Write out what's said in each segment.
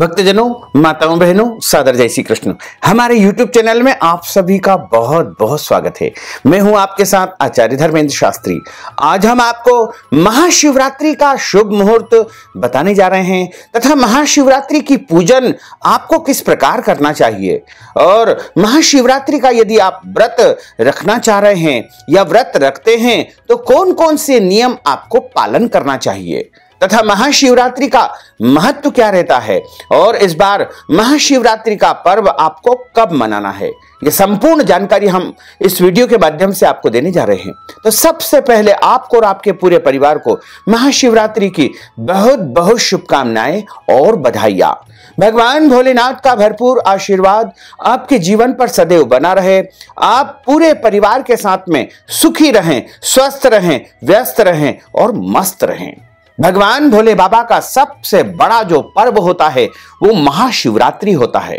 भक्तजनों माताओं बहनों सादर जय श्री कृष्ण हमारे YouTube चैनल में आप सभी का बहुत बहुत स्वागत है मैं हूं आपके साथ आचार्य धर्मेंद्र शास्त्री आज हम आपको महाशिवरात्रि का शुभ मुहूर्त बताने जा रहे हैं तथा महाशिवरात्रि की पूजन आपको किस प्रकार करना चाहिए और महाशिवरात्रि का यदि आप व्रत रखना चाह रहे हैं या व्रत रखते हैं तो कौन कौन से नियम आपको पालन करना चाहिए तथा महाशिवरात्रि का महत्व क्या रहता है और इस बार महाशिवरात्रि का पर्व आपको कब मनाना है ये संपूर्ण जानकारी हम इस वीडियो के माध्यम से आपको देने जा रहे हैं तो सबसे पहले आपको और आपके पूरे परिवार को महाशिवरात्रि की बहुत बहुत शुभकामनाएं और बधाइयां भगवान भोलेनाथ का भरपूर आशीर्वाद आपके जीवन पर सदैव बना रहे आप पूरे परिवार के साथ में सुखी रहें स्वस्थ रहें व्यस्त रहें और मस्त रहें भगवान भोले बाबा का सबसे बड़ा जो पर्व होता है वो महाशिवरात्रि होता है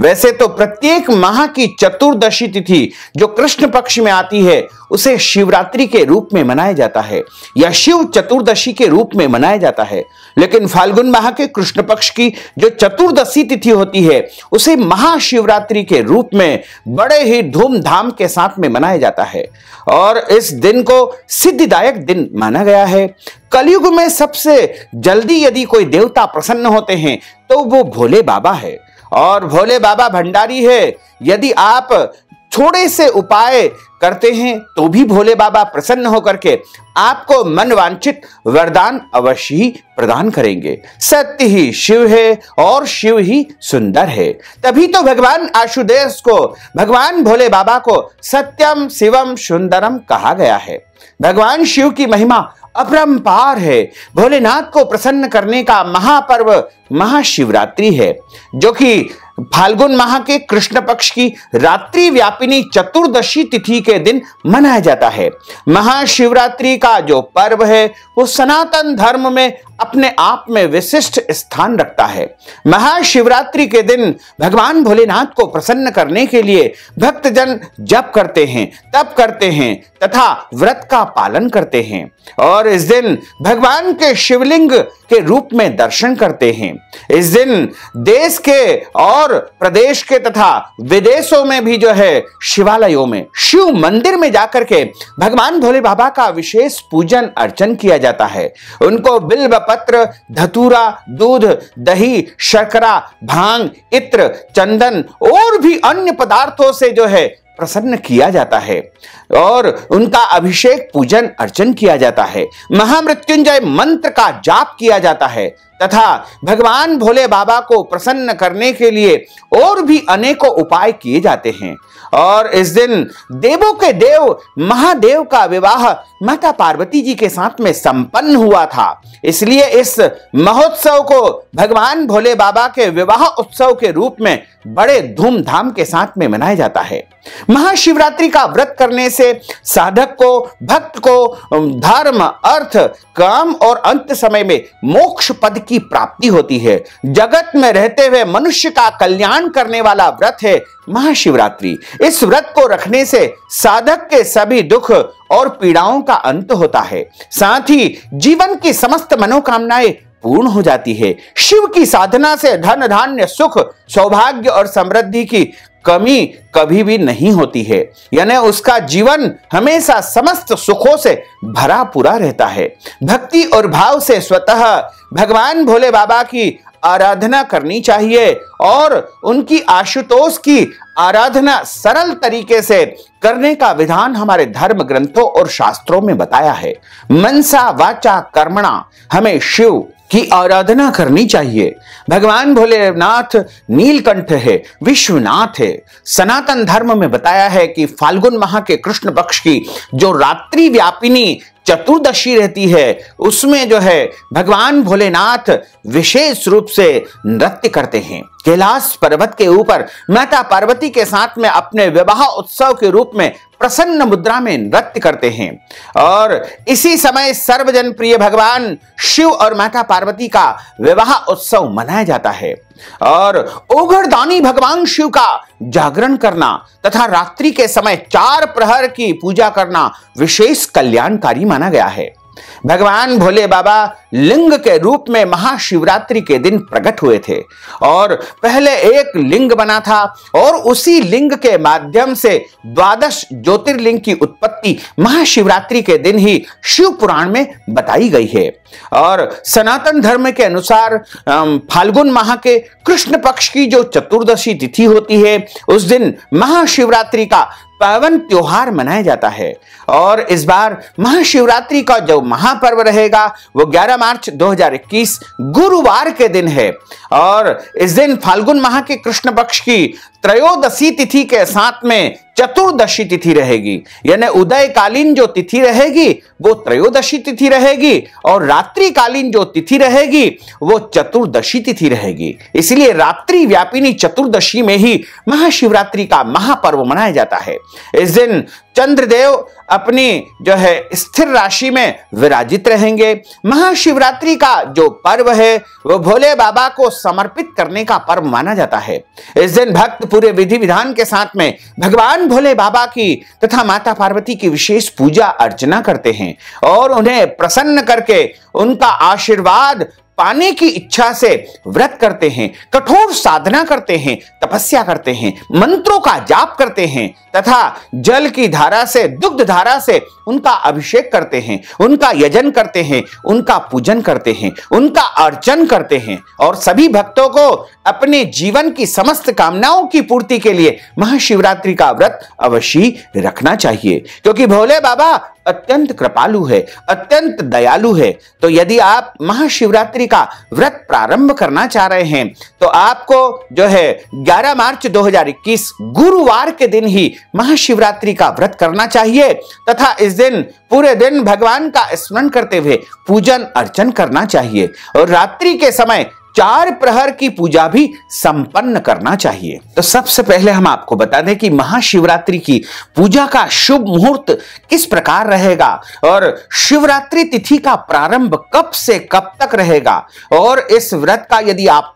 वैसे तो प्रत्येक माह की चतुर्दशी तिथि जो कृष्ण पक्ष में आती है उसे शिवरात्रि के रूप में मनाया जाता है या शिव चतुर्दशी के रूप में मनाया जाता है लेकिन फाल्गुन माह के कृष्ण पक्ष की जो चतुर्दशी तिथि होती है उसे महाशिवरात्रि के रूप में बड़े ही धूमधाम के साथ में मनाया जाता है और इस दिन को सिद्धिदायक दिन माना गया है कलयुग में सबसे जल्दी यदि कोई देवता प्रसन्न होते हैं तो वो भोले बाबा है और भोले बाबा भंडारी है यदि आप थोड़े से उपाय करते हैं तो भी भोले बाबा प्रसन्न होकर के आपको मनवांचित वरदान अवश्य ही प्रदान करेंगे सत्य ही शिव है और शिव ही सुंदर है तभी तो भगवान आशुदेश को भगवान भोले बाबा को सत्यम शिवम सुंदरम कहा गया है भगवान शिव की महिमा अपरंपार है भोलेनाथ को प्रसन्न करने का महापर्व महाशिवरात्रि है जो कि फाल्गुन माह के कृष्ण पक्ष की रात्रि व्यापिनी चतुर्दशी तिथि के दिन मनाया जाता है महाशिवरात्रि का जो पर्व है वो सनातन धर्म में अपने आप में विशिष्ट स्थान रखता है महाशिवरात्रि के दिन भगवान भोलेनाथ को प्रसन्न करने के लिए भक्तजन जप करते हैं तप करते हैं तथा व्रत का पालन करते हैं और इस दिन भगवान के शिवलिंग के रूप में दर्शन करते हैं इस दिन देश के और और प्रदेश के तथा विदेशों में भी जो है शिवालयों में शिव मंदिर में जाकर के भगवान भोले बाबा का विशेष पूजन अर्चन किया जाता है उनको बिल्व पत्र धतूरा दूध दही शर्करा भांग इत्र चंदन और भी अन्य पदार्थों से जो है प्रसन्न किया जाता है और उनका अभिषेक पूजन अर्चन किया जाता है महामृत्युंजय मंत्र का जाप किया जाता है तथा भगवान भोले बाबा को प्रसन्न करने के लिए और भी अनेकों उपाय किए जाते हैं और इस दिन देवों के देव महादेव का विवाह माता पार्वती जी के साथ में संपन्न हुआ था इसलिए इस महोत्सव को भगवान भोले बाबा के विवाह उत्सव के रूप में बड़े धूमधाम के साथ में मनाया जाता है महाशिवरात्रि का व्रत करने से साधक को भक्त को धर्म अर्थ काम और अंत समय में मोक्ष पद की की प्राप्ति होती है जगत में रहते हुए मनुष्य का कल्याण करने वाला व्रत है महाशिवरात्रि इस व्रत को रखने से साधक के सभी दुख और पीड़ाओं का अंत होता है साथ ही जीवन की समस्त मनोकामनाएं पूर्ण हो जाती है शिव की साधना से धन धान्य सुख सौभाग्य और समृद्धि की कमी कभी भी नहीं होती है यानी उसका जीवन हमेशा समस्त सुखों से भरा पूरा रहता है भक्ति और भाव से स्वतः भगवान भोले बाबा की आराधना करनी चाहिए और उनकी आशुतोष की आराधना सरल तरीके से करने का विधान हमारे धर्म ग्रंथों और शास्त्रों में बताया है मनसा वाचा कर्मणा हमें शिव की आराधना करनी चाहिए भगवान भोलेनाथ नीलकंठ है विश्वनाथ है सनातन धर्म में बताया है कि फाल्गुन माह के कृष्ण पक्ष की जो रात्रि व्यापिनी चतुर्दशी रहती है उसमें जो है भगवान भोलेनाथ विशेष रूप से नृत्य करते हैं कैलाश पर्वत के ऊपर माता पार्वती के साथ में अपने विवाह उत्सव के रूप में प्रसन्न मुद्रा में नृत्य करते हैं और इसी समय सर्वजन प्रिय भगवान शिव और माता पार्वती का विवाह उत्सव मनाया जाता है और ओघरदानी भगवान शिव का जागरण करना तथा रात्रि के समय चार प्रहर की पूजा करना विशेष कल्याणकारी माना गया है भगवान भोले बाबा लिंग के रूप में महाशिवरात्रि के दिन प्रकट हुए थे और पहले एक लिंग बना था और उसी लिंग के माध्यम से द्वादश ज्योतिर्लिंग की उत्पत्ति महाशिवरात्रि के दिन ही शिव पुराण में बताई गई है और सनातन धर्म के अनुसार फाल्गुन माह के कृष्ण पक्ष की जो चतुर्दशी तिथि होती है उस दिन महाशिवरात्रि का पावन त्योहार मनाया जाता है और इस बार महाशिवरात्रि का जो महापर्व रहेगा वो 11 मार्च 2021 गुरुवार के दिन है और इस दिन फाल्गुन माह के कृष्ण पक्ष की त्रयोदशी तिथि के साथ में चतुर्दशी तिथि रहेगी यानी उदयकालीन जो तिथि रहेगी वो त्रयोदशी तिथि रहेगी और रात्रिकालीन जो तिथि रहेगी वो चतुर्दशी तिथि रहेगी इसलिए रात्रि व्यापिनी चतुर्दशी में ही महाशिवरात्रि का महापर्व मनाया जाता है इस दिन चंद्रदेव अपनी जो है स्थिर राशि में विराजित रहेंगे महाशिवरात्रि का जो पर्व है वो भोले बाबा को समर्पित करने का पर्व माना जाता है इस दिन भक्त पूरे विधि विधान के साथ में भगवान भोले बाबा की तथा माता पार्वती की विशेष पूजा अर्चना करते हैं और उन्हें प्रसन्न करके उनका आशीर्वाद पाने की इच्छा से व्रत करते हैं कठोर साधना करते हैं तपस्या करते हैं मंत्रों का जाप करते हैं तथा जल की धारा से दुग्ध धारा से उनका अभिषेक करते हैं उनका यजन करते हैं उनका पूजन करते हैं उनका अर्चन करते हैं और सभी भक्तों को अपने जीवन की समस्त कामनाओं की पूर्ति के लिए महाशिवरात्रि का व्रत अवश्य रखना चाहिए क्योंकि भोले बाबा अत्यंत कृपालु है अत्यंत दयालु है तो यदि आप महाशिवरात्रि का व्रत प्रारंभ करना चाह रहे हैं तो आपको जो है 11 मार्च 2021 गुरुवार के दिन ही महाशिवरात्रि का व्रत करना चाहिए तथा इस दिन पूरे दिन भगवान का स्मरण करते हुए पूजन अर्चन करना चाहिए और रात्रि के समय चार प्रहर की पूजा भी संपन्न करना चाहिए तो सबसे पहले हम आपको बता दें कि महाशिवरात्रि की पूजा का शुभ मुहूर्त किस प्रकार रहेगा और शिवरात्रि तिथि का प्रारंभ कब से कब तक रहेगा और इस व्रत का यदि आप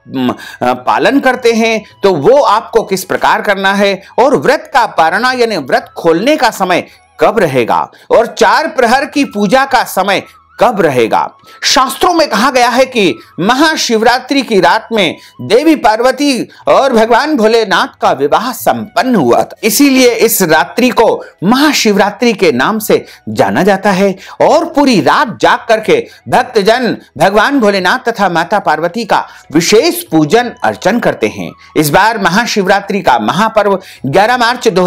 पालन करते हैं तो वो आपको किस प्रकार करना है और व्रत का पारणा यानी व्रत खोलने का समय कब रहेगा और चार प्रहर की पूजा का समय कब रहेगा शास्त्रों में कहा गया है कि महाशिवरात्रि की रात में देवी पार्वती और भगवान भोलेनाथ का विवाह संपन्न हुआ था इसीलिए इस रात्रि को महाशिवरात्रि के नाम से जाना जाता है और पूरी रात जाग करके भक्तजन भगवान भोलेनाथ तथा माता पार्वती का विशेष पूजन अर्चन करते हैं इस बार महाशिवरात्रि का महापर्व ग्यारह मार्च दो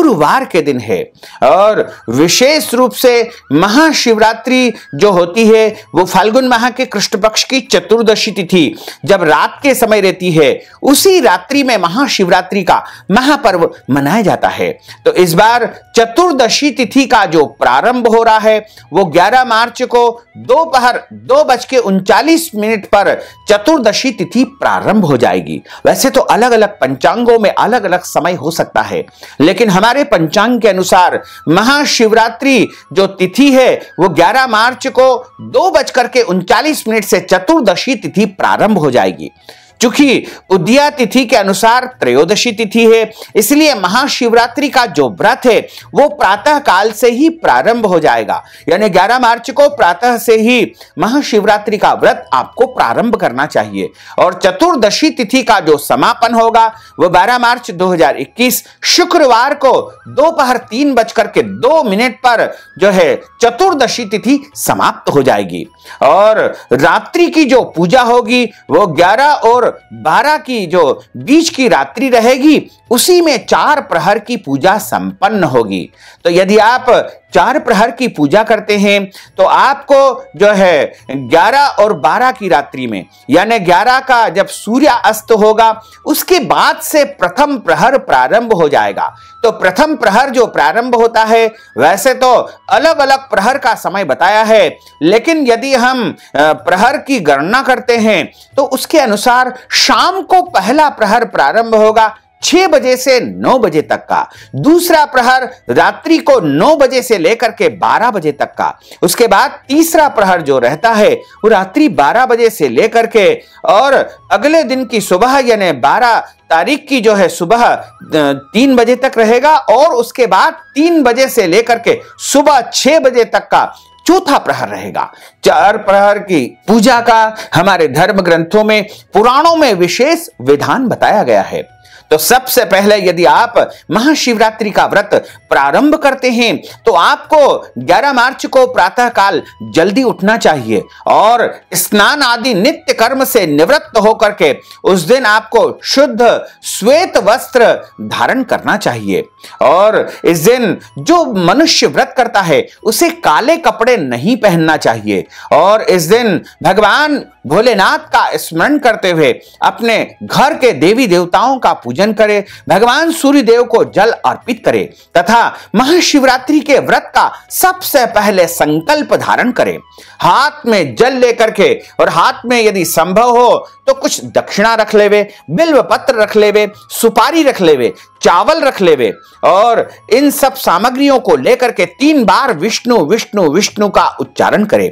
गुरुवार के दिन है और विशेष रूप से महाशिवरात्रि नवरात्रि जो होती है वो फाल्गुन माह के कृष्ण पक्ष की चतुर्दशी तिथि जब रात के समय रहती है उसी रात्रि में महाशिवरात्रि का महापर्व मनाया जाता है तो इस बार चतुर्दशी तिथि का जो प्रारंभ हो रहा है वो 11 मार्च को दोपहर दो बज के उनचालीस मिनट पर चतुर्दशी तिथि प्रारंभ हो जाएगी वैसे तो अलग अलग पंचांगों में अलग अलग समय हो सकता है लेकिन हमारे पंचांग के अनुसार महाशिवरात्रि जो तिथि है वो 11 मार्च को दो बजकर के उनचालीस मिनट से चतुर्दशी तिथि प्रारंभ हो जाएगी चूंकि उद्या तिथि के अनुसार त्रयोदशी तिथि है इसलिए महाशिवरात्रि का जो व्रत है वो प्रातः काल से ही प्रारंभ हो जाएगा यानी 11 मार्च को प्रातः से ही महाशिवरात्रि का व्रत आपको प्रारंभ करना चाहिए और चतुर्दशी तिथि का जो समापन होगा वह 12 मार्च 2021 शुक्रवार को दोपहर तीन बजकर के दो मिनट पर जो है चतुर्दशी तिथि समाप्त हो जाएगी और रात्रि की जो पूजा होगी वो ग्यारह और बारह की जो बीच की रात्रि रहेगी उसी में चार प्रहर की पूजा संपन्न होगी तो यदि आप चार प्रहर की पूजा करते हैं तो आपको जो है 11 और 12 की रात्रि में यानी 11 का जब सूर्य अस्त होगा उसके बाद से प्रथम प्रहर प्रारंभ हो जाएगा तो प्रथम प्रहर जो प्रारंभ होता है वैसे तो अलग अलग प्रहर का समय बताया है लेकिन यदि हम प्रहर की गणना करते हैं तो उसके अनुसार शाम को पहला प्रहर प्रारंभ होगा छह बजे से नौ बजे तक का दूसरा प्रहर रात्रि को नौ बजे से लेकर के बारह बजे तक का उसके बाद तीसरा प्रहर जो रहता है वो रात्रि बारह बजे से लेकर के और अगले दिन की सुबह यानी बारह तारीख की जो है सुबह तीन बजे तक रहेगा और उसके बाद तीन बजे से लेकर के सुबह छह बजे तक का चौथा प्रहर रहेगा चार प्रहर की पूजा का हमारे धर्म ग्रंथों में पुराणों में विशेष विधान बताया गया है तो सबसे पहले यदि आप महाशिवरात्रि का व्रत प्रारंभ करते हैं तो आपको 11 मार्च को प्रातः काल जल्दी उठना चाहिए और स्नान आदि नित्य कर्म से निवृत्त होकर के उस दिन आपको शुद्ध श्वेत वस्त्र धारण करना चाहिए और इस दिन जो मनुष्य व्रत करता है उसे काले कपड़े नहीं पहनना चाहिए और इस दिन भगवान भोलेनाथ का स्मरण करते हुए अपने घर के देवी देवताओं का पूजन करे भगवान सूर्य देव को जल अर्पित करे तथा महाशिवरात्रि के व्रत का सबसे पहले संकल्प धारण करे हाथ में जल लेकर के और हाथ में यदि संभव हो तो कुछ दक्षिणा रख लेवे बिल्व पत्र रख लेवे सुपारी रख लेवे चावल रख लेवे और इन सब सामग्रियों को लेकर के तीन बार विष्णु विष्णु विष्णु का उच्चारण करे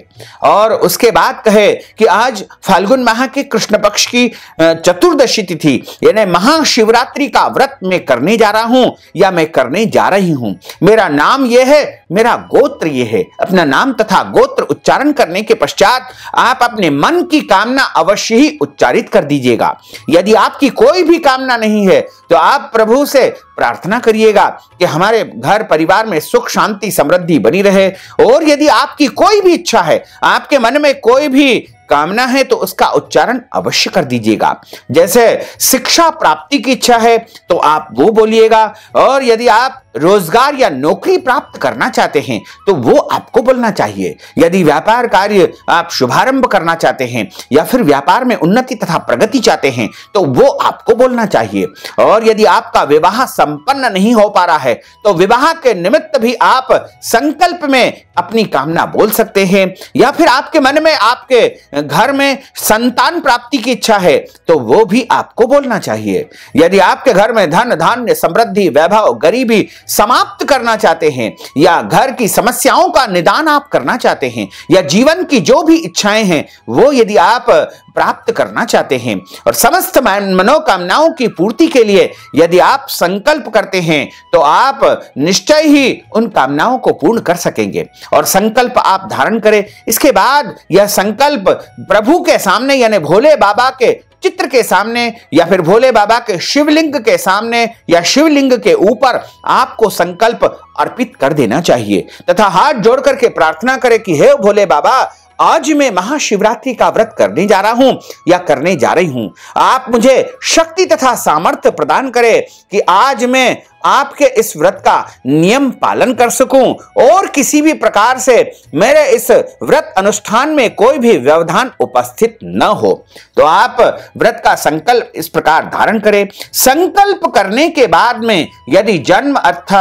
और उसके बाद कहे कि आज फाल्गुन माह के कृष्ण पक्ष की चतुर्दशी तिथि यानी महाशिव शिवरात्रि का व्रत मैं करने जा रहा हूं या मैं करने जा रही हूं मेरा नाम यह है मेरा गोत्र यह है अपना नाम तथा गोत्र उच्चारण करने के पश्चात आप अपने मन की कामना अवश्य ही उच्चारित कर दीजिएगा यदि आपकी कोई भी कामना नहीं है तो आप प्रभु से प्रार्थना करिएगा कि हमारे घर परिवार में सुख शांति समृद्धि बनी रहे और यदि आपकी कोई भी इच्छा है आपके मन में कोई भी कामना है तो उसका उच्चारण अवश्य कर दीजिएगा जैसे शिक्षा प्राप्ति की इच्छा है तो आप वो बोलिएगा और यदि आप रोजगार या नौकरी प्राप्त करना चाहते हैं तो वो आपको बोलना चाहिए यदि व्यापार कार्य आप शुभारंभ करना चाहते हैं या फिर व्यापार में उन्नति तथा प्रगति चाहते हैं तो वो आपको बोलना चाहिए और यदि आपका विवाह संपन्न नहीं हो पा रहा है तो विवाह के निमित्त भी आप संकल्प में अपनी कामना बोल सकते हैं या फिर आपके मन में आपके घर में संतान प्राप्ति की इच्छा है तो वो भी आपको बोलना चाहिए यदि आपके घर में धन धान्य समृद्धि वैभव गरीबी समाप्त करना चाहते हैं या घर की समस्याओं का निदान आप करना चाहते हैं या जीवन की जो भी इच्छाएं हैं वो यदि आप प्राप्त करना चाहते हैं और समस्त मनोकामनाओं की पूर्ति के लिए यदि आप संकल्प करते हैं तो आप निश्चय ही उन कामनाओं को पूर्ण कर सकेंगे और संकल्प आप धारण करें इसके बाद यह संकल्प प्रभु के सामने यानी भोले बाबा के चित्र के सामने या फिर भोले बाबा के शिवलिंग के सामने या शिवलिंग के ऊपर आपको संकल्प अर्पित कर देना चाहिए तथा हाथ जोड़ करके प्रार्थना करें कि हे भोले बाबा आज मैं महाशिवरात्रि का व्रत करने जा रहा हूं या करने जा रही हूं आप मुझे शक्ति तथा सामर्थ्य प्रदान करें कि आज मैं आपके इस व्रत का नियम पालन कर सकूं और किसी भी प्रकार से मेरे इस व्रत अनुष्ठान में कोई भी व्यवधान उपस्थित न हो तो आप व्रत का संकल्प इस प्रकार धारण करें संकल्प करने के बाद में यदि जन्म अर्थ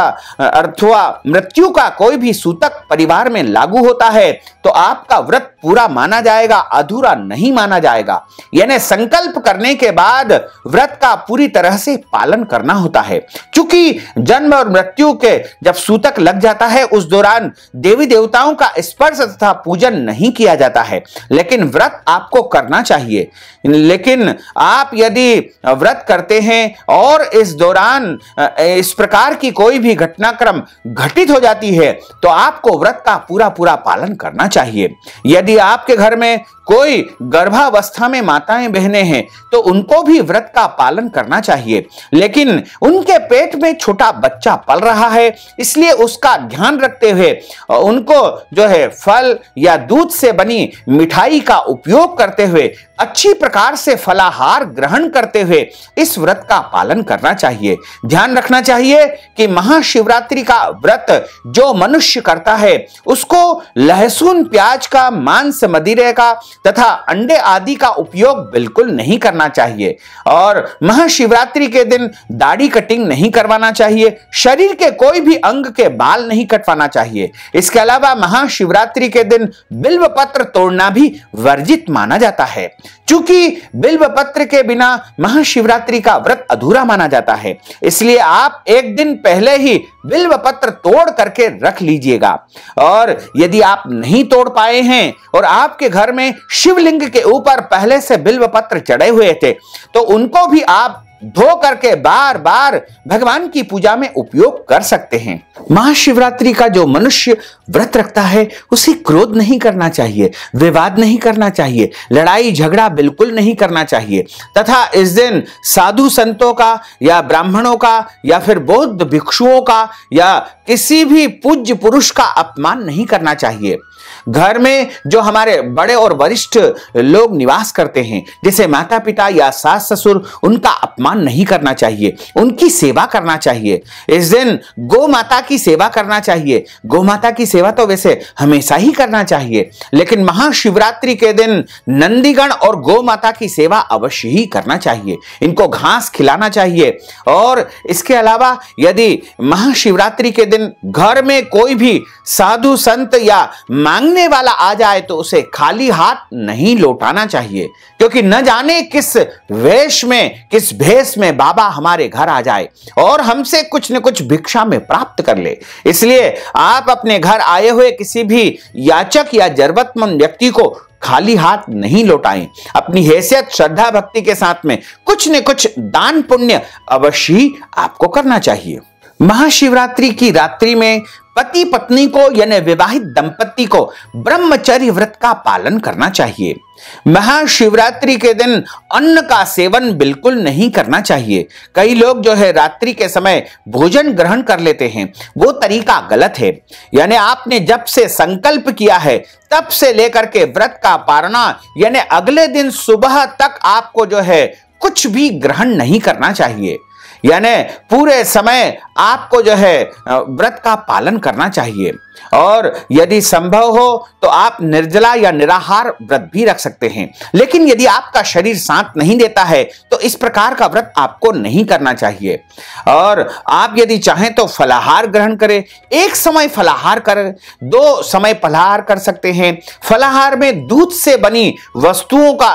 अर्थवा मृत्यु का कोई भी सूतक परिवार में लागू होता है तो आपका व्रत पूरा माना जाएगा अधूरा नहीं माना जाएगा यानी संकल्प करने के बाद व्रत का पूरी तरह से पालन करना होता है चूंकि जन्म और मृत्यु के जब सूतक लग जाता है उस दौरान देवी देवताओं का स्पर्श तथा पूजन नहीं किया जाता है लेकिन व्रत आपको करना चाहिए लेकिन आप यदि व्रत करते हैं और इस दौरान इस प्रकार की कोई भी घटनाक्रम घटित हो जाती है तो आपको व्रत का पूरा पूरा पालन करना चाहिए यदि आपके घर में कोई गर्भावस्था में माताएं बहने हैं तो उनको भी व्रत का पालन करना चाहिए लेकिन उनके पेट में छोटा बच्चा पल रहा है इसलिए उसका ध्यान रखते हुए उनको जो है फल या दूध से बनी मिठाई का उपयोग करते हुए अच्छी प्रकार से फलाहार ग्रहण करते हुए इस व्रत का पालन करना चाहिए ध्यान रखना चाहिए कि महाशिवरात्रि का व्रत जो मनुष्य करता है उसको लहसुन प्याज का मांस मदिरे का तथा अंडे आदि का उपयोग बिल्कुल नहीं करना चाहिए और महाशिवरात्रि के दिन दाढ़ी कटिंग नहीं करवाना करना चाहिए शरीर के कोई भी अंग के बाल नहीं कटवाना चाहिए इसके अलावा महाशिवरात्रि के दिन बिल्व पत्र तोड़ना भी वर्जित माना जाता है क्योंकि बिल्व पत्र के बिना महाशिवरात्रि का व्रत अधूरा माना जाता है इसलिए आप एक दिन पहले ही बिल्व पत्र तोड़ करके रख लीजिएगा और यदि आप नहीं तोड़ पाए हैं और आपके घर में शिवलिंग के ऊपर पहले से बिल्व पत्र चढ़े हुए थे तो उनको भी आप धो करके बार बार भगवान की पूजा में उपयोग कर सकते हैं महाशिवरात्रि का जो मनुष्य व्रत रखता है उसे क्रोध नहीं करना चाहिए विवाद नहीं करना चाहिए लड़ाई झगड़ा बिल्कुल नहीं करना चाहिए तथा इस दिन साधु संतों का या ब्राह्मणों का या फिर बौद्ध भिक्षुओं का या किसी भी पूज्य पुरुष का अपमान नहीं करना चाहिए घर में जो हमारे बड़े और वरिष्ठ लोग निवास करते हैं जैसे माता पिता या सास ससुर उनका अपमान अपमान नहीं करना चाहिए उनकी सेवा करना चाहिए इस दिन गौ माता की सेवा करना चाहिए गौ माता की सेवा तो वैसे हमेशा ही करना चाहिए लेकिन महाशिवरात्रि के दिन नंदीगण और गौ माता की सेवा अवश्य ही करना चाहिए इनको घास खिलाना चाहिए और इसके अलावा यदि महाशिवरात्रि के दिन घर में कोई भी साधु संत या मांगने वाला आ जाए तो उसे खाली हाथ नहीं लौटाना चाहिए क्योंकि न जाने किस वेश में किस भेद भेष में बाबा हमारे घर आ जाए और हमसे कुछ न कुछ भिक्षा में प्राप्त कर ले इसलिए आप अपने घर आए हुए किसी भी याचक या जरूरतमंद व्यक्ति को खाली हाथ नहीं लौटाएं अपनी हैसियत श्रद्धा भक्ति के साथ में कुछ न कुछ दान पुण्य अवश्य आपको करना चाहिए महाशिवरात्रि की रात्रि में पति पत्नी को यानी विवाहित दंपति को ब्रह्मचर्य व्रत का पालन करना चाहिए महाशिवरात्रि के दिन अन्न का सेवन बिल्कुल नहीं करना चाहिए कई लोग जो है रात्रि के समय भोजन ग्रहण कर लेते हैं वो तरीका गलत है यानी आपने जब से संकल्प किया है तब से लेकर के व्रत का पारणा यानी अगले दिन सुबह तक आपको जो है कुछ भी ग्रहण नहीं करना चाहिए यानी पूरे समय आपको जो है व्रत का पालन करना चाहिए और यदि संभव हो तो आप निर्जला या निराहार व्रत भी रख सकते हैं लेकिन यदि आपका शरीर साथ नहीं देता है तो इस प्रकार का व्रत आपको नहीं करना चाहिए और आप यदि चाहें तो फलाहार ग्रहण करें एक समय फलाहार कर दो समय फलाहार कर सकते हैं फलाहार में दूध से बनी वस्तुओं का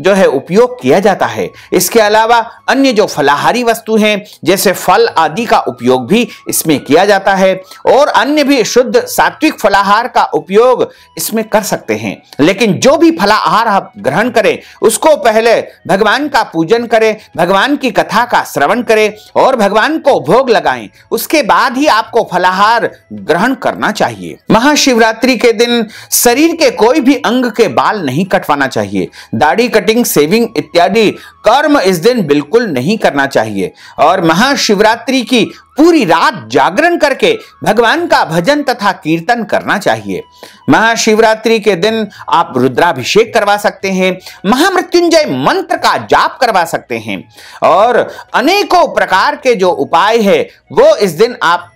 जो है उपयोग किया जाता है इसके अलावा अन्य जो फलाहारी वस्तु है हैं जैसे फल आदि का उपयोग भी इसमें किया जाता है और अन्य भी शुद्ध सात्विक फलाहार का उपयोग इसमें कर सकते हैं लेकिन जो भी फलाहार आप ग्रहण करें उसको पहले भगवान का पूजन करें भगवान की कथा का श्रवण करें और भगवान को भोग लगाएं उसके बाद ही आपको फलाहार ग्रहण करना चाहिए महाशिवरात्रि के दिन शरीर के कोई भी अंग के बाल नहीं कटवाना चाहिए दाढ़ी कटिंग सेविंग इत्यादि कर्म इस दिन बिल्कुल नहीं करना चाहिए और महाशिवरात्रि की पूरी रात जागरण करके भगवान का भजन तथा कीर्तन करना चाहिए महाशिवरात्रि के दिन आप रुद्राभिषेक करवा सकते हैं महामृत्युंजय मंत्र का जाप करवा सकते हैं और अनेकों प्रकार के जो उपाय है वो इस दिन आप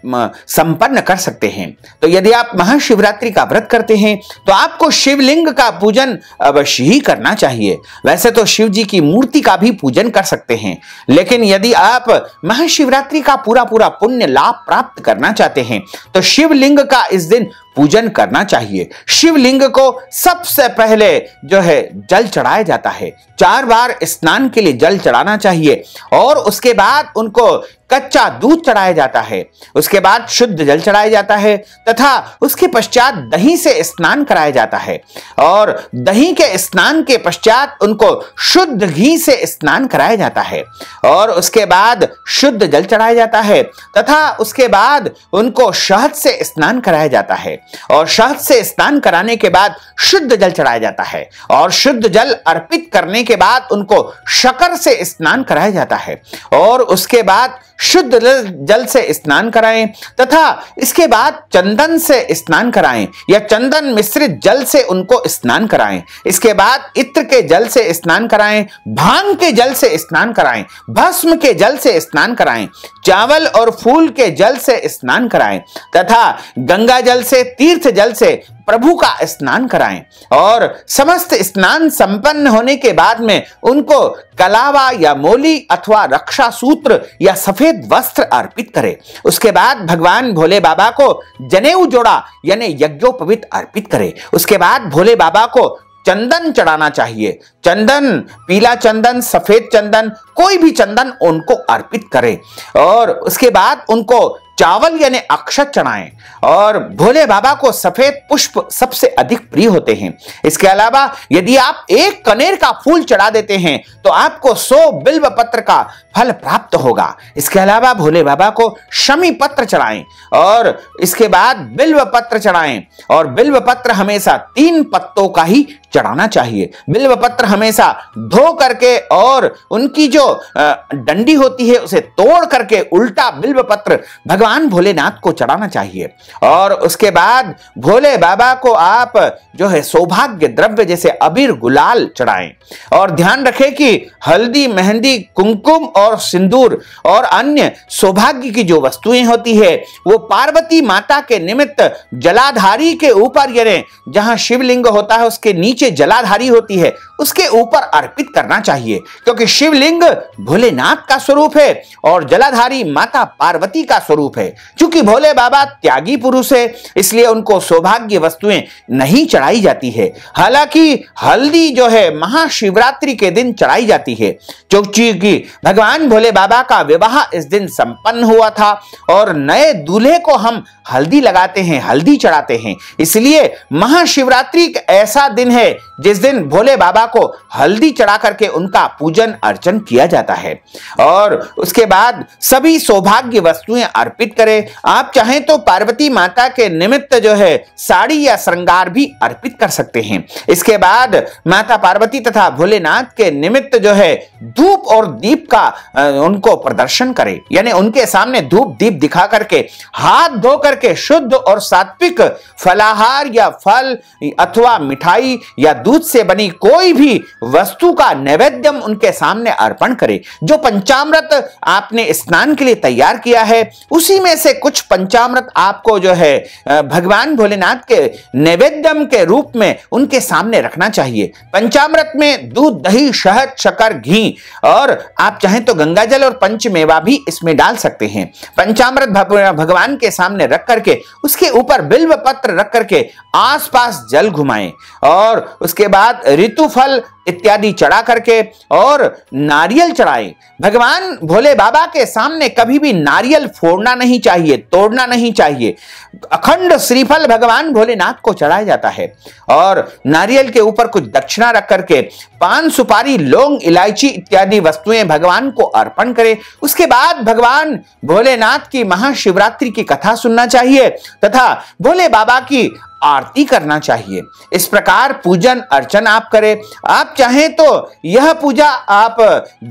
संपन्न कर सकते हैं तो यदि आप महाशिवरात्रि का व्रत करते हैं तो आपको शिवलिंग का पूजन अवश्य ही करना चाहिए वैसे तो शिव जी की मूर्ति का भी पूजन कर सकते हैं लेकिन यदि आप महाशिवरात्रि का पूरा पूरा का पुण्य लाभ प्राप्त करना चाहते हैं तो शिवलिंग का इस दिन पूजन करना चाहिए शिवलिंग को सबसे पहले जो है जल चढ़ाया जाता है चार बार स्नान के लिए जल चढ़ाना चाहिए और उसके बाद उनको कच्चा दूध चढ़ाया जाता है उसके बाद शुद्ध जल चढ़ाया जाता है तथा उसके पश्चात दही से स्नान कराया जाता है और दही के स्नान के पश्चात उनको शुद्ध घी से स्नान कराया जाता है और उसके बाद शुद्ध जल चढ़ाया जाता है तथा उसके बाद उनको शहद से स्नान कराया जाता है और शहद से स्नान कराने के बाद शुद्ध जल चढ़ाया जाता है और शुद्ध जल अर्पित करने के बाद उनको शकर से स्नान कराया जाता है और उसके बाद शुद्ध जल से स्नान कराएं तथा इसके बाद चंदन से स्नान कराएं या चंदन मिश्रित जल से उनको स्नान कराएं इसके बाद इत्र के जल से स्नान कराएं भांग के जल से स्नान कराएं भस्म के जल से स्नान कराएं चावल और फूल के जल से स्नान कराएं तथा गंगा जल से तीर्थ जल से प्रभु का स्नान कराएं और समस्त स्नान संपन्न होने के बाद में उनको कलावा या मोली अथवा रक्षा सूत्र या सफेद वस्त्र अर्पित करें उसके बाद भगवान भोले बाबा को जनेऊ जोड़ा यानी यज्ञोपवित अर्पित करें उसके बाद भोले बाबा को चंदन चढ़ाना चाहिए चंदन पीला चंदन सफेद चंदन कोई भी चंदन उनको अर्पित करें और उसके बाद उनको चावल यानी अक्षत चढ़ाएं और भोले बाबा को सफेद पुष्प सबसे अधिक प्रिय होते हैं इसके अलावा यदि आप एक कनेर का फूल चढ़ा देते हैं तो आपको सौ बिल्व पत्र का फल प्राप्त होगा इसके अलावा भोले बाबा को शमी पत्र चढ़ाएं और इसके बाद बिल्व पत्र चढ़ाएं और बिल्व पत्र हमेशा तीन पत्तों का ही चढ़ाना चाहिए बिल्व पत्र हमेशा धो करके और उनकी जो डंडी होती है उसे तोड़ करके उल्टा बिल्व पत्र भगवान भगवान भोलेनाथ को चढ़ाना चाहिए और उसके बाद भोले बाबा को आप जो है सौभाग्य द्रव्य जैसे अबीर गुलाल चढ़ाएं और ध्यान रखें कि हल्दी मेहंदी कुमकुम और सिंदूर और अन्य सौभाग्य की जो वस्तुएं होती है वो पार्वती माता के निमित्त जलाधारी के ऊपर यने जहां शिवलिंग होता है उसके नीचे जलाधारी होती है उसके ऊपर अर्पित करना चाहिए क्योंकि शिवलिंग भोलेनाथ का स्वरूप है और जलाधारी माता पार्वती का स्वरूप है है क्योंकि भोले बाबा त्यागी पुरुष है इसलिए उनको सौभाग्य वस्तुएं नहीं चढ़ाई जाती है हालांकि हल्दी जो है महाशिवरात्रि के दिन चढ़ाई जाती है क्योंकि भगवान भोले बाबा का विवाह इस दिन संपन्न हुआ था और नए दूल्हे को हम हल्दी लगाते हैं हल्दी चढ़ाते हैं इसलिए महाशिवरात्रि ऐसा दिन है जिस दिन भोले बाबा को हल्दी चढ़ा करके उनका पूजन अर्चन किया जाता है और उसके बाद सभी सौभाग्य वस्तुएं अर्पित करें आप चाहें तो पार्वती माता के निमित्त जो है साड़ी या श्रृंगार भी अर्पित कर सकते हैं इसके बाद माता पार्वती तथा भोलेनाथ के निमित्त जो है धूप और दीप का उनको प्रदर्शन करें यानी उनके सामने धूप दीप दिखा करके हाथ धो करके शुद्ध और सात्विक फलाहार या फल अथवा मिठाई या दूध से बनी कोई भी वस्तु का नैवेद्यम उनके सामने अर्पण करे जो पंचामृत आपने स्नान के लिए तैयार किया है उसी में से कुछ पंचामृत आपको जो है भगवान भोलेनाथ के नैवेद्यम के रूप में उनके सामने रखना चाहिए पंचामृत में दूध दही शहद शकर घी और आप चाहें तो गंगाजल और पंचमेवा भी इसमें डाल सकते हैं पंचामृत भगवान के सामने रख करके उसके ऊपर बिल्व पत्र रख करके आसपास जल घुमाएं और उसके इसके बाद ऋतुफल इत्यादि चढ़ा करके और नारियल चढ़ाएं भगवान भोले बाबा के सामने कभी भी नारियल फोड़ना नहीं चाहिए तोड़ना नहीं चाहिए अखंड श्रीफल भगवान भोलेनाथ को चढ़ाया जाता है और नारियल के ऊपर कुछ दक्षिणा रख करके पान सुपारी लौंग इलायची इत्यादि वस्तुएं भगवान को अर्पण करें उसके बाद भगवान भोलेनाथ की महाशिवरात्रि की कथा सुनना चाहिए तथा भोले बाबा की आरती करना चाहिए इस प्रकार पूजन अर्चन आप करें आप चाहें तो यह पूजा आप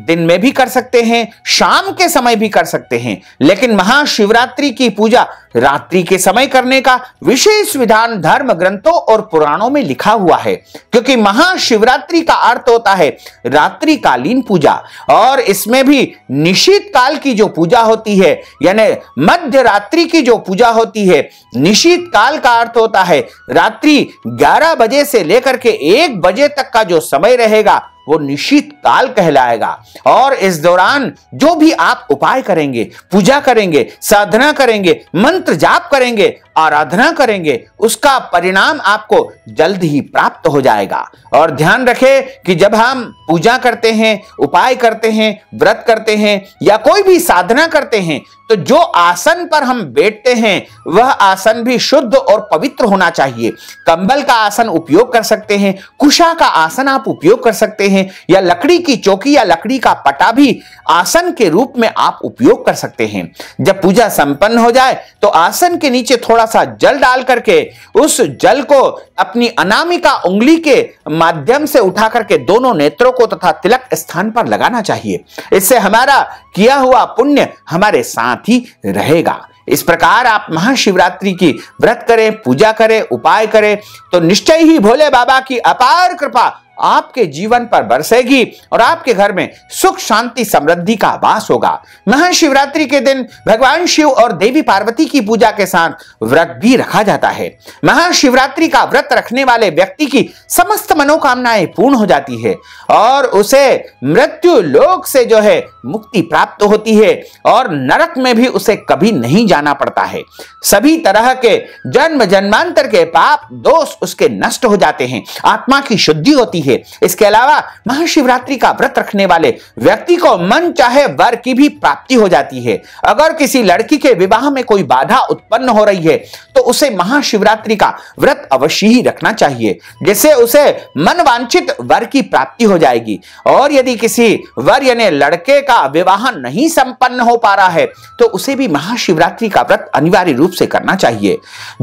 दिन में भी कर सकते हैं शाम के समय भी कर सकते हैं लेकिन महाशिवरात्रि की पूजा रात्रि के समय करने का विशेष विधान धर्म ग्रंथों और पुराणों में लिखा हुआ है क्योंकि महाशिवरात्रि का अर्थ होता है रात्रि कालीन पूजा और इसमें भी निशीत काल की जो पूजा होती है यानी मध्य रात्रि की जो पूजा होती है निशीत काल का अर्थ होता है रात्रि 11 बजे से लेकर के 1 बजे तक का जो समय रहेगा वो निशीत काल कहलाएगा और इस दौरान जो भी आप उपाय करेंगे पूजा करेंगे साधना करेंगे मंत्र जाप करेंगे आराधना करेंगे उसका परिणाम आपको जल्द ही प्राप्त हो जाएगा और ध्यान रखें कि जब हम पूजा करते हैं उपाय करते हैं व्रत करते हैं या कोई भी साधना करते हैं तो जो आसन पर हम बैठते हैं वह आसन भी शुद्ध और पवित्र होना चाहिए कंबल का आसन उपयोग कर सकते हैं कुशा का आसन आप उपयोग कर सकते हैं या लकड़ी की चौकी या लकड़ी का पटा भी आसन के रूप में आप उपयोग कर सकते हैं जब पूजा संपन्न हो जाए तो आसन के नीचे थोड़ा सा जल डाल करके उस जल को अपनी अनामिका उंगली के माध्यम से उठा करके दोनों नेत्रों को तथा तिलक स्थान पर लगाना चाहिए इससे हमारा किया हुआ पुण्य हमारे साथ ही रहेगा इस प्रकार आप महाशिवरात्रि की व्रत करें पूजा करें उपाय करें तो निश्चय ही भोले बाबा की अपार कृपा आपके जीवन पर बरसेगी और आपके घर में सुख शांति समृद्धि का आवास होगा महाशिवरात्रि के दिन भगवान शिव और देवी पार्वती की पूजा के साथ व्रत भी रखा जाता है महाशिवरात्रि का व्रत रखने वाले व्यक्ति की समस्त मनोकामनाएं पूर्ण हो जाती है और उसे मृत्यु लोक से जो है मुक्ति प्राप्त होती है और नरक में भी उसे कभी नहीं जाना पड़ता है सभी तरह के जन्म जन्मांतर के पाप दोष उसके नष्ट हो जाते हैं आत्मा की शुद्धि होती है है इसके अलावा महाशिवरात्रि का व्रत रखने वाले व्यक्ति को मन चाहे वर की भी प्राप्ति हो जाती है अगर किसी लड़की के विवाह में कोई बाधा उत्पन्न हो रही है तो उसे महाशिवरात्रि का व्रत अवश्य ही रखना चाहिए जिससे उसे मन वांछित वर की प्राप्ति हो जाएगी और यदि किसी वर यानी लड़के का विवाह नहीं संपन्न हो पा रहा है तो उसे भी महाशिवरात्रि का व्रत अनिवार्य रूप से करना चाहिए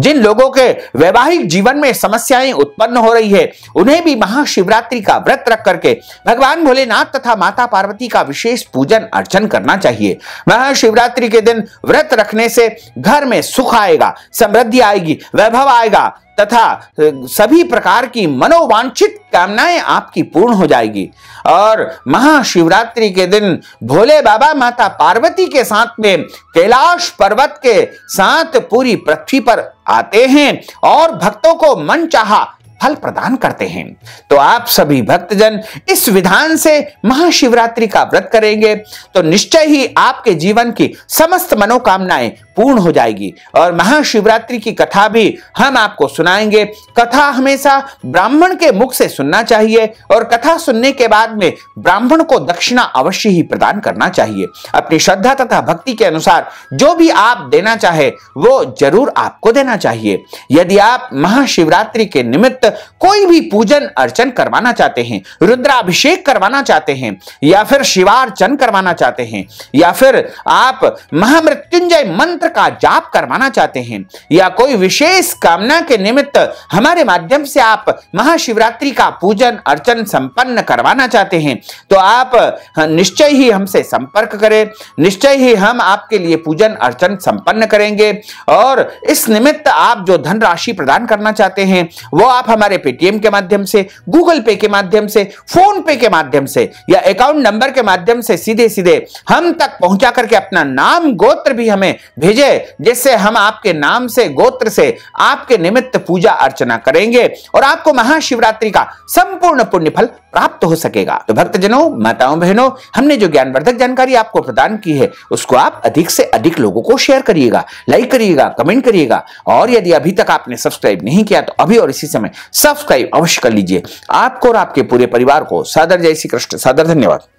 जिन लोगों के वैवाहिक जीवन में समस्याएं उत्पन्न हो रही है उन्हें भी महाशिवरात्रि शिवरात्रि का व्रत रख करके भगवान भोलेनाथ तथा माता पार्वती का विशेष पूजन अर्चन करना चाहिए महाशिवरात्रि के दिन व्रत रखने से घर में सुख आएगा समृद्धि आएगी वैभव आएगा तथा सभी प्रकार की मनोवांछित कामनाएं आपकी पूर्ण हो जाएगी और महाशिवरात्रि के दिन भोले बाबा माता पार्वती के साथ में कैलाश पर्वत के साथ पूरी पृथ्वी पर आते हैं और भक्तों को मन चाहा फल प्रदान करते हैं तो आप सभी भक्तजन इस विधान से महाशिवरात्रि का व्रत करेंगे तो निश्चय ही आपके जीवन की समस्त मनोकामनाएं पूर्ण हो जाएगी और महाशिवरात्रि की कथा भी हम आपको सुनाएंगे कथा हमेशा ब्राह्मण के मुख से सुनना चाहिए और कथा सुनने के बाद में ब्राह्मण को दक्षिणा अवश्य ही प्रदान करना चाहिए अपनी श्रद्धा तथा भक्ति के अनुसार जो भी आप देना चाहे वो जरूर आपको देना चाहिए यदि आप महाशिवरात्रि के निमित्त कोई भी पूजन अर्चन करवाना चाहते हैं रुद्राभिषेक करवाना चाहते हैं या फिर शिवार्चन करवाना चाहते हैं या फिर आप महामृत्युंजय मंत्र का जाप करवाना चाहते हैं या कोई विशेष कामना के निमित्त हमारे माध्यम से आप महाशिवरात्रि का पूजन अर्चन संपन्न करवाना चाहते हैं तो आप हाँ, निश्चय ही हमसे संपर्क करें निश्चय ही हम आपके लिए पूजन अर्चन संपन्न करेंगे और इस निमित्त आप जो धनराशि प्रदान करना चाहते हैं वो आप हमारे हमारे पेटीएम के माध्यम से गूगल पे के माध्यम से फोन पे के माध्यम से या अकाउंट नंबर के माध्यम से सीधे सीधे हम तक पहुंचा करके अपना नाम गोत्र भी हमें भेजे जिससे हम आपके नाम से गोत्र से आपके निमित्त पूजा अर्चना करेंगे और आपको महाशिवरात्रि का संपूर्ण पुण्यफल प्राप्त हो सकेगा तो भक्तजनों माताओं बहनों हमने जो ज्ञानवर्धक जानकारी आपको प्रदान की है उसको आप अधिक से अधिक लोगों को शेयर करिएगा लाइक करिएगा कमेंट करिएगा और यदि अभी तक आपने सब्सक्राइब नहीं किया तो अभी और इसी समय सब्सक्राइब अवश्य कर लीजिए आपको और आपके पूरे परिवार को सादर जय श्री कृष्ण सादर धन्यवाद